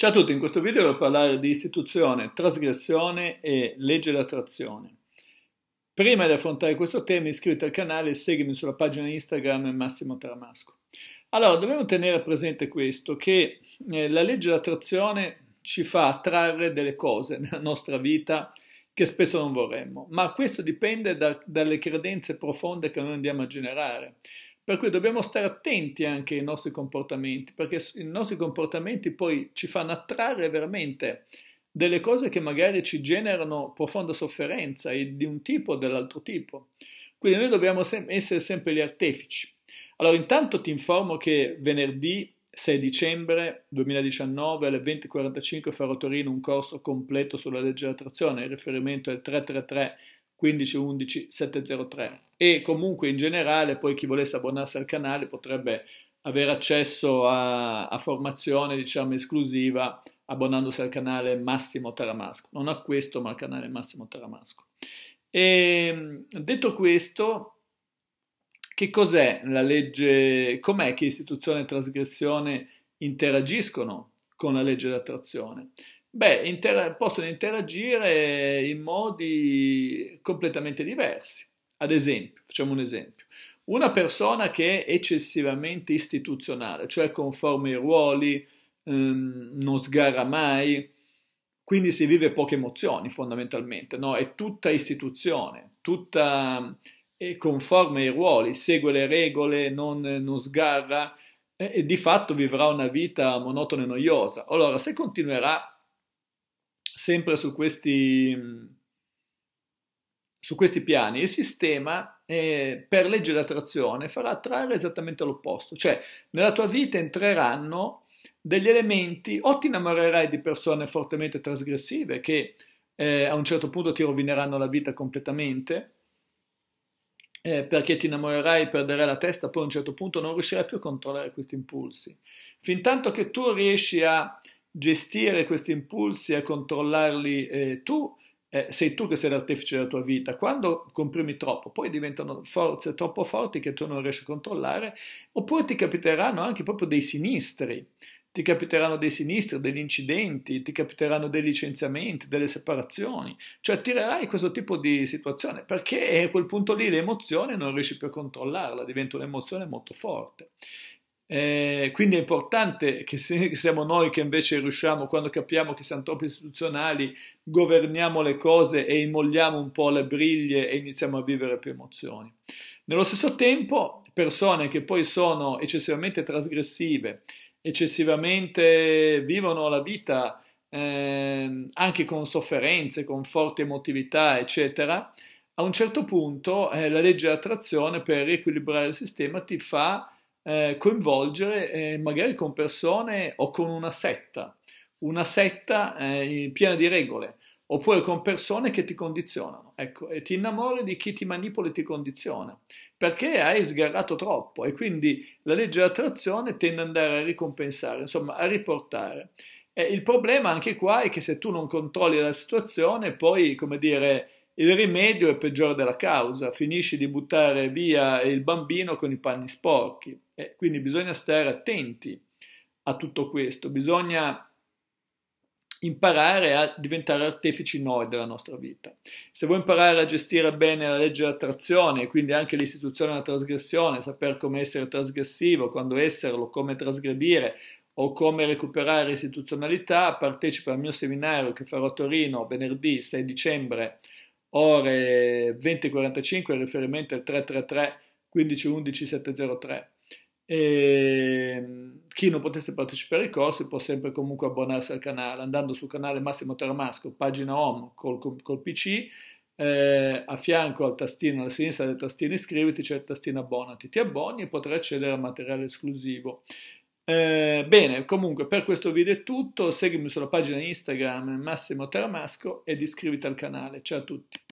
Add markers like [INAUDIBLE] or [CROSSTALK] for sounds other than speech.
Ciao a tutti, in questo video voglio parlare di istituzione, trasgressione e legge d'attrazione. Prima di affrontare questo tema iscriviti al canale e seguimi sulla pagina Instagram Massimo Taramasco. Allora, dobbiamo tenere presente questo, che eh, la legge d'attrazione ci fa attrarre delle cose nella nostra vita che spesso non vorremmo, ma questo dipende da, dalle credenze profonde che noi andiamo a generare. Per cui dobbiamo stare attenti anche ai nostri comportamenti, perché i nostri comportamenti poi ci fanno attrarre veramente delle cose che magari ci generano profonda sofferenza di un tipo o dell'altro tipo. Quindi noi dobbiamo sem- essere sempre gli artefici. Allora intanto ti informo che venerdì 6 dicembre 2019 alle 20.45 farò a Torino un corso completo sulla legge dell'attrazione, il riferimento è il 333 1511 703 e comunque in generale poi chi volesse abbonarsi al canale potrebbe avere accesso a, a formazione diciamo esclusiva abbonandosi al canale Massimo Taramasco, non a questo ma al canale Massimo Taramasco. E, ehm, detto questo, che cos'è la legge, com'è che istituzione e trasgressione interagiscono con la legge d'attrazione? Beh, inter- possono interagire in modi completamente diversi. Ad esempio, facciamo un esempio. Una persona che è eccessivamente istituzionale, cioè conforme ai ruoli, ehm, non sgarra mai, quindi si vive poche emozioni fondamentalmente, no? è tutta istituzione, tutta è conforme ai ruoli, segue le regole, non, non sgarra e, e di fatto vivrà una vita monotona e noiosa. Allora, se continuerà sempre su questi, mm, su questi piani, il sistema eh, per legge d'attrazione farà attrarre esattamente l'opposto, cioè nella tua vita entreranno degli elementi o ti innamorerai di persone fortemente trasgressive che eh, a un certo punto ti rovineranno la vita completamente, eh, perché ti innamorerai, perderai la testa, poi a un certo punto non riuscirai più a controllare questi impulsi. Fin tanto che tu riesci a gestire questi impulsi e controllarli eh, tu, eh, sei tu che sei l'artefice della tua vita. Quando comprimi troppo, poi diventano forze troppo forti che tu non riesci a controllare, oppure ti capiteranno anche proprio dei sinistri. Ti capiteranno dei sinistri, degli incidenti, ti capiteranno dei licenziamenti, delle separazioni, cioè attirerai questo tipo di situazione perché a quel punto lì l'emozione non riesci più a controllarla, diventa un'emozione molto forte. Eh, quindi è importante che, se, [LAUGHS] siamo noi che invece riusciamo, quando capiamo che siamo troppo istituzionali, governiamo le cose e immogliamo un po' le briglie e iniziamo a vivere più emozioni. Nello stesso tempo, persone che poi sono eccessivamente trasgressive, eccessivamente vivono la vita eh, anche con sofferenze, con forti emotività, eccetera, a un certo punto eh, la legge dell'attrazione per riequilibrare il sistema ti fa eh, coinvolgere eh, magari con persone o con una setta, una setta eh, piena di regole, oppure con persone che ti condizionano. Ecco, e ti innamori di chi ti manipola e ti condiziona, perché hai sgarrato troppo e quindi la legge dell'attrazione tende ad andare a ricompensare, insomma, a riportare. E il problema anche qua è che se tu non controlli la situazione, poi, come dire, il rimedio è peggiore della causa, finisci di buttare via il bambino con i panni sporchi. Eh, quindi bisogna stare attenti a tutto questo, bisogna imparare a diventare artefici noi della nostra vita. Se vuoi imparare a gestire bene la legge dell'attrazione, quindi anche l'istituzione della trasgressione, saper come essere trasgressivo, quando esserlo, come trasgredire o come recuperare istituzionalità, partecipa al mio seminario che farò a Torino venerdì 6 dicembre ore 20.45 riferimento al 333 15 11 703. E ehm, chi non potesse partecipare ai corsi può sempre comunque abbonarsi al canale andando sul canale Massimo Taramasco, pagina home col, col PC, eh, a fianco al tastino, alla sinistra del tastino iscriviti c'è il tastino abbonati, ti abboni e potrai accedere al materiale esclusivo. Eh, bene, comunque per questo video è tutto, seguimi sulla pagina Instagram Massimo Taramasco ed iscriviti al canale. Ciao a tutti.